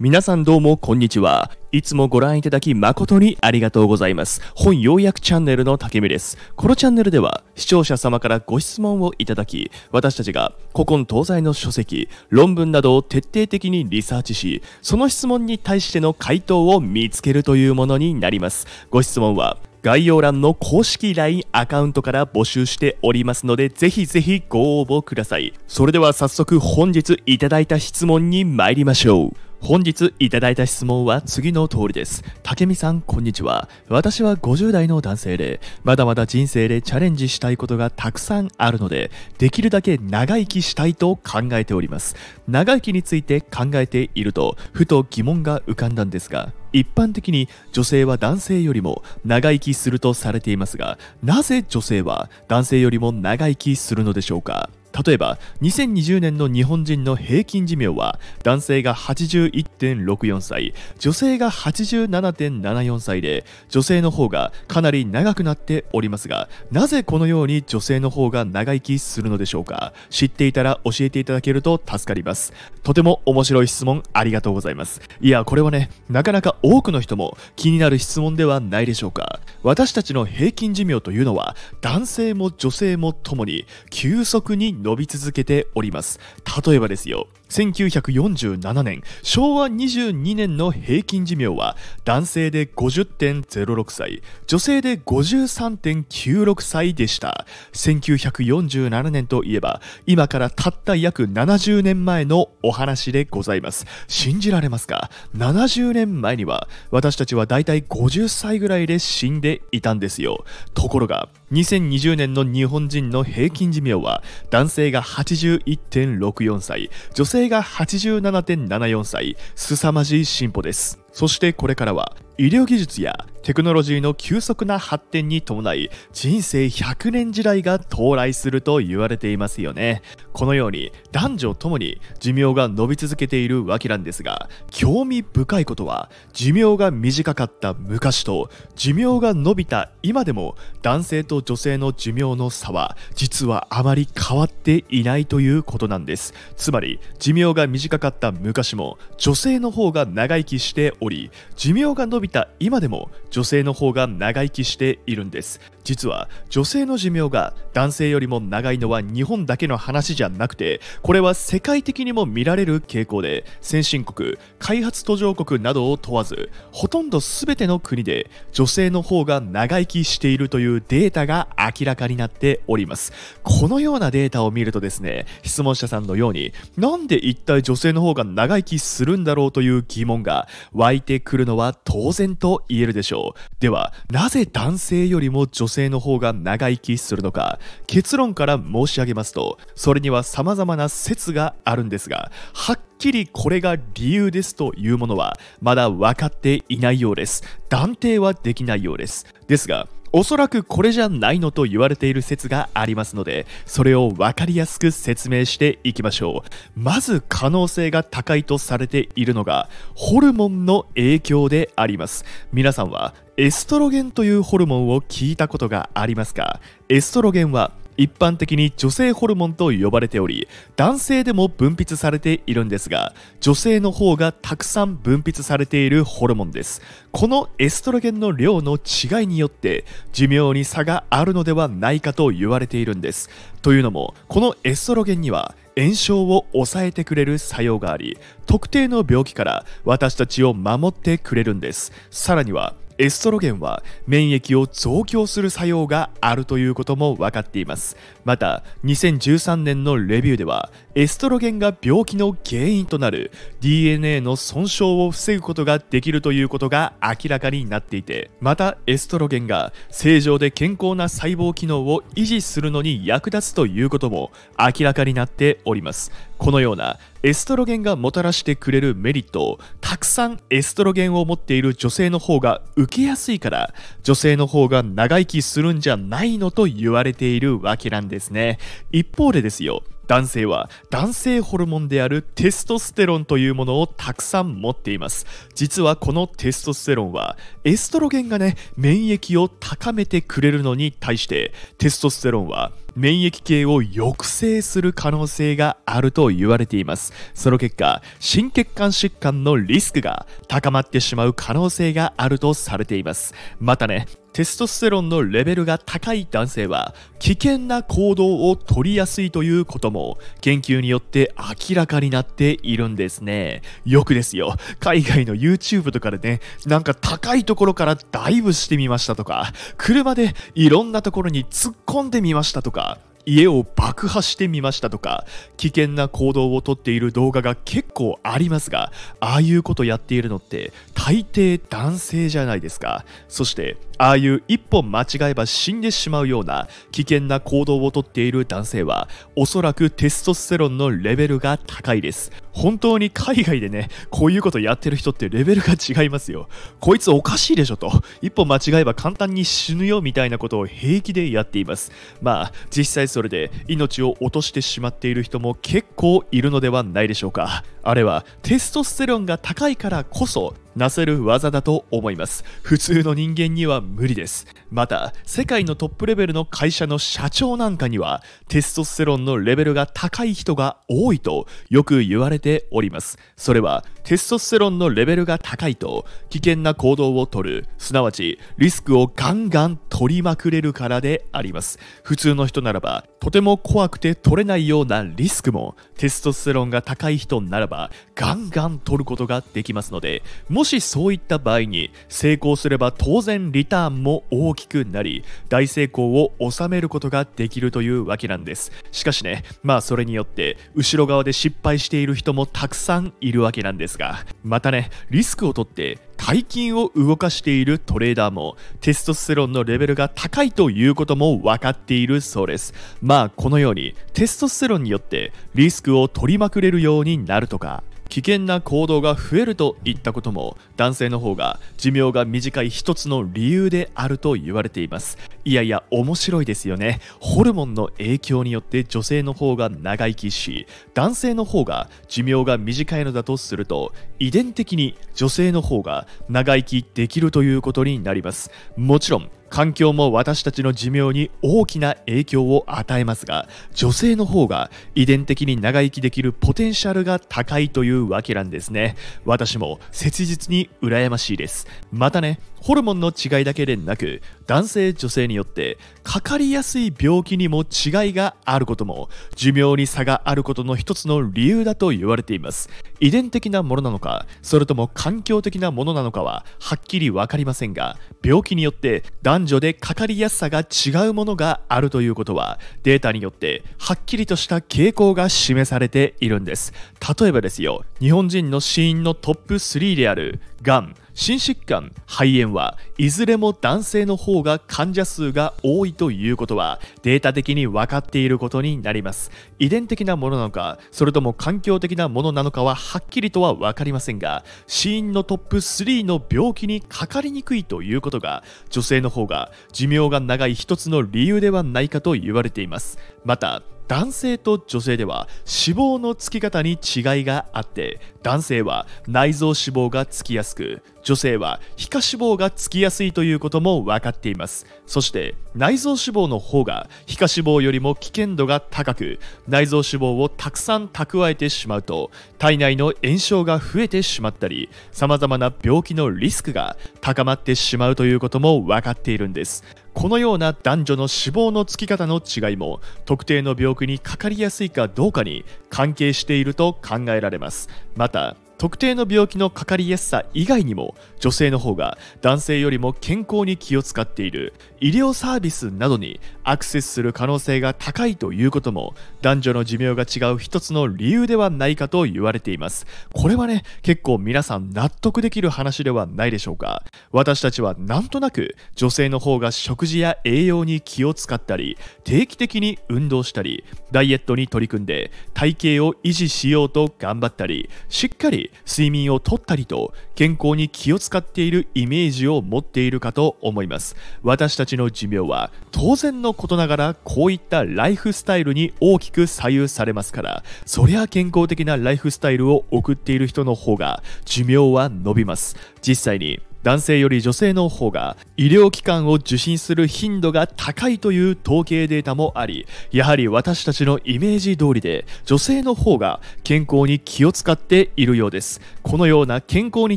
皆さんどうもこんにちは。いつもご覧いただき誠にありがとうございます。本要約チャンネルの竹見です。このチャンネルでは視聴者様からご質問をいただき、私たちが古今東西の書籍、論文などを徹底的にリサーチし、その質問に対しての回答を見つけるというものになります。ご質問は概要欄の公式 LINE アカウントから募集しておりますので、ぜひぜひご応募ください。それでは早速本日いただいた質問に参りましょう。本日いただいた質問は次の通りです。け見さん、こんにちは。私は50代の男性で、まだまだ人生でチャレンジしたいことがたくさんあるので、できるだけ長生きしたいと考えております。長生きについて考えていると、ふと疑問が浮かんだんですが、一般的に女性は男性よりも長生きするとされていますが、なぜ女性は男性よりも長生きするのでしょうか例えば2020年の日本人の平均寿命は男性が81.64歳女性が87.74歳で女性の方がかなり長くなっておりますがなぜこのように女性の方が長生きするのでしょうか知っていたら教えていただけると助かりますとても面白い質問ありがとうございますいやこれはねなかなか多くの人も気になる質問ではないでしょうか私たちの平均寿命というのは男性も女性もともに急速に伸び続けております。例えばですよ、1947年、昭和22年の平均寿命は、男性で50.06歳、女性で53.96歳でした。1947年といえば、今からたった約70年前のお話でございます。信じられますか ?70 年前には、私たちはだいたい50歳ぐらいで死んでいたんですよ。ところが、2020年の日本人の平均寿命は男性が81.64歳女性が87.74歳凄まじい進歩ですそしてこれからは医療技術やテクノロジーの急速な発展に伴い人生100年時代が到来すると言われていますよねこのように男女ともに寿命が伸び続けているわけなんですが興味深いことは寿命が短かった昔と寿命が伸びた今でも男性と女性の寿命の差は実はあまり変わっていないということなんですつまり寿命が短かった昔も女性の方が長生きしており寿命が延びた今でも女性の方が長生きしているんです実は女性の寿命が男性よりも長いのは日本だけの話じゃなくてこれは世界的にも見られる傾向で先進国開発途上国などを問わずほとんど全ての国で女性の方が長生きしているというデータが明らかになっておりますこのようなデータを見るとですね質問者さんのようになんで一体女性の方が長生きするんだろうという疑問が湧湧いてくるのは当然と言えるでしょうではなぜ男性よりも女性の方が長生きするのか結論から申し上げますとそれには様々な説があるんですがはっきりこれが理由ですというものはまだ分かっていないようです断定はできないようですですがおそらくこれじゃないのと言われている説がありますので、それをわかりやすく説明していきましょう。まず可能性が高いとされているのが、ホルモンの影響であります。皆さんはエストロゲンというホルモンを聞いたことがありますかエストロゲンは一般的に女性ホルモンと呼ばれており男性でも分泌されているんですが女性の方がたくさん分泌されているホルモンですこのエストロゲンの量の違いによって寿命に差があるのではないかと言われているんですというのもこのエストロゲンには炎症を抑えてくれる作用があり特定の病気から私たちを守ってくれるんですさらにはエストロゲンは免疫を増強する作用があるということも分かっていますまた2013年のレビューではエストロゲンが病気の原因となる DNA の損傷を防ぐことができるということが明らかになっていてまたエストロゲンが正常で健康な細胞機能を維持するのに役立つということも明らかになっておりますこのようなエストロゲンがもたらしてくれるメリットをたくさんエストロゲンを持っている女性の方が受けやすいから女性の方が長生きするんじゃないのと言われているわけなんですね一方でですよ男性は男性ホルモンであるテストステロンというものをたくさん持っています実はこのテストステロンはエストロゲンがね免疫を高めてくれるのに対してテストステロンは免疫系を抑制する可能性があると言われていますその結果心血管疾患のリスクが高まってしまう可能性があるとされていますまたねテストステロンのレベルが高い男性は危険な行動を取りやすいということも研究によって明らかになっているんですね。よくですよ、海外の YouTube とかでね、なんか高いところからダイブしてみましたとか、車でいろんなところに突っ込んでみましたとか、か家を爆破してみましたとか危険な行動をとっている動画が結構ありますがああいうことやっているのって大抵男性じゃないですかそしてああいう一歩間違えば死んでしまうような危険な行動をとっている男性は、おそらくテストステロンのレベルが高いです。本当に海外でね、こういうことやってる人ってレベルが違いますよ。こいつおかしいでしょと、一歩間違えば簡単に死ぬよみたいなことを平気でやっています。まあ、実際それで命を落としてしまっている人も結構いるのではないでしょうか。あれはテストステロンが高いからこそなせる技だと思います普通の人間には無理ですまた世界のトップレベルの会社の社長なんかにはテストステロンのレベルが高い人が多いとよく言われておりますそれはテストステロンのレベルが高いと危険な行動をとるすなわちリスクをガンガン取りまくれるからであります普通の人ならばとても怖くて取れないようなリスクもテストステロンが高い人ならばガンガン取ることができますのでももしそういった場合に成功すれば当然リターンも大きくなり大成功を収めることができるというわけなんですしかしねまあそれによって後ろ側で失敗している人もたくさんいるわけなんですがまたねリスクをとって大金を動かしているトレーダーもテストステロンのレベルが高いということも分かっているそうですまあこのようにテストステロンによってリスクを取りまくれるようになるとか危険な行動が増えるといったことも男性の方が寿命が短い一つの理由であると言われていますいやいや面白いですよねホルモンの影響によって女性の方が長生きし男性の方が寿命が短いのだとすると遺伝的に女性の方が長生きできるということになりますもちろん環境も私たちの寿命に大きな影響を与えますが女性の方が遺伝的に長生きできるポテンシャルが高いというわけなんですね私も切実に羨ましいですまたねホルモンの違いだけでなく男性女性によってかかりやすい病気にも違いがあることも寿命に差があることの一つの理由だと言われています遺伝的なものなのかそれとも環境的なものなのかははっきり分かりませんが病気によって男男女でかかりやすさが違うものがあるということはデータによってはっきりとした傾向が示されているんです例えばですよ日本人の死因のトップ3であるがん心疾患、肺炎はいずれも男性の方が患者数が多いということはデータ的に分かっていることになります遺伝的なものなのかそれとも環境的なものなのかははっきりとは分かりませんが死因のトップ3の病気にかかりにくいということが女性の方が寿命が長い一つの理由ではないかと言われていますまた男性と女性では脂肪のつき方に違いがあって男性は内臓脂肪がつきやすく女性は皮下脂肪がつきやすいということも分かっていますそして内臓脂肪の方が皮下脂肪よりも危険度が高く内臓脂肪をたくさん蓄えてしまうと体内の炎症が増えてしまったりさまざまな病気のリスクが高まってしまうということも分かっているんですこのような男女の脂肪のつき方の違いも特定の病気にかかりやすいかどうかに関係していると考えられますまた特定の病気のかかりやすさ以外にも女性の方が男性よりも健康に気を使っている医療サービスなどにアクセスする可能性が高いということも男女の寿命が違う一つの理由ではないかと言われていますこれはね結構皆さん納得できる話ではないでしょうか私たちはなんとなく女性の方が食事や栄養に気を使ったり定期的に運動したりダイエットに取り組んで体型を維持しようと頑張ったりしっかり睡眠をとったりと健康に気を使っているイメージを持っているかと思います私たちの寿命は当然のことながらこういったライフスタイルに大きく左右されますからそりゃ健康的なライフスタイルを送っている人の方が寿命は伸びます実際に男性より女性の方が医療機関を受診する頻度が高いという統計データもありやはり私たちのイメージ通りで女性の方が健康に気を使っているようですこのような健康に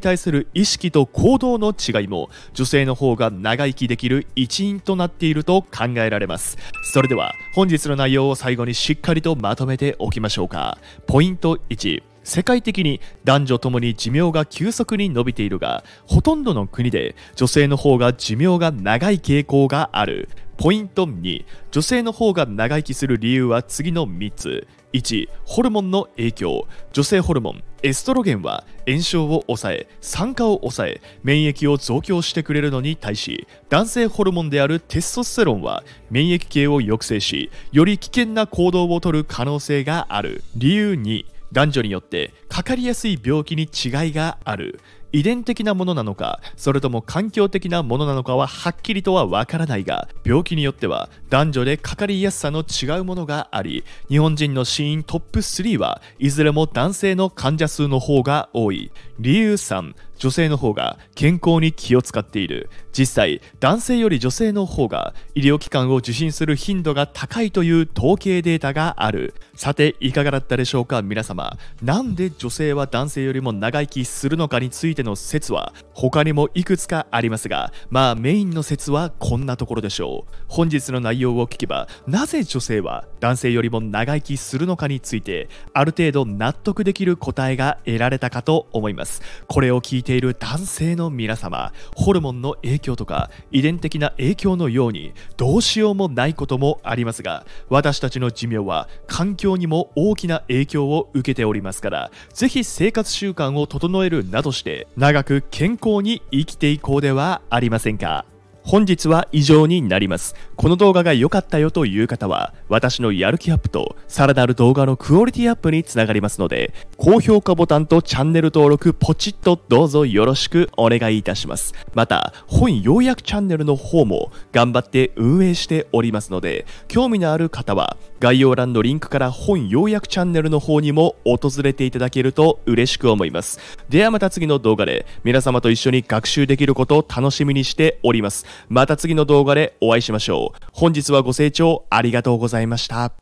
対する意識と行動の違いも女性の方が長生きできる一因となっていると考えられますそれでは本日の内容を最後にしっかりとまとめておきましょうかポイント1世界的に男女ともに寿命が急速に伸びているがほとんどの国で女性の方が寿命が長い傾向があるポイント2女性の方が長生きする理由は次の3つ1ホルモンの影響女性ホルモンエストロゲンは炎症を抑え酸化を抑え免疫を増強してくれるのに対し男性ホルモンであるテストステロンは免疫系を抑制しより危険な行動をとる可能性がある理由2男女によってかかりやすい病気に違いがある遺伝的なものなのかそれとも環境的なものなのかははっきりとはわからないが病気によっては男女でかかりやすさの違うものがあり日本人の死因トップ3はいずれも男性の患者数の方が多い理由3女性の方が健康に気を使っている実際男性より女性の方が医療機関を受診する頻度が高いという統計データがあるさていかがだったでしょうか皆様なんで女性は男性よりも長生きするのかについての説は他にもいくつかありますがまあメインの説はこんなところでしょう本日の内容を聞けばなぜ女性は男性よりも長生きするのかについてある程度納得できる答えが得られたかと思いますますこれを聞いている男性の皆様ホルモンの影響とか遺伝的な影響のようにどうしようもないこともありますが私たちの寿命は環境にも大きな影響を受けておりますからぜひ生活習慣を整えるなどして長く健康に生きていこうではありませんか本日は以上になります。この動画が良かったよという方は、私のやる気アップとさらなる動画のクオリティアップにつながりますので、高評価ボタンとチャンネル登録ポチッとどうぞよろしくお願いいたします。また、本要約チャンネルの方も頑張って運営しておりますので、興味のある方は概要欄のリンクから本要約チャンネルの方にも訪れていただけると嬉しく思います。ではまた次の動画で皆様と一緒に学習できることを楽しみにしております。また次の動画でお会いしましょう。本日はご清聴ありがとうございました。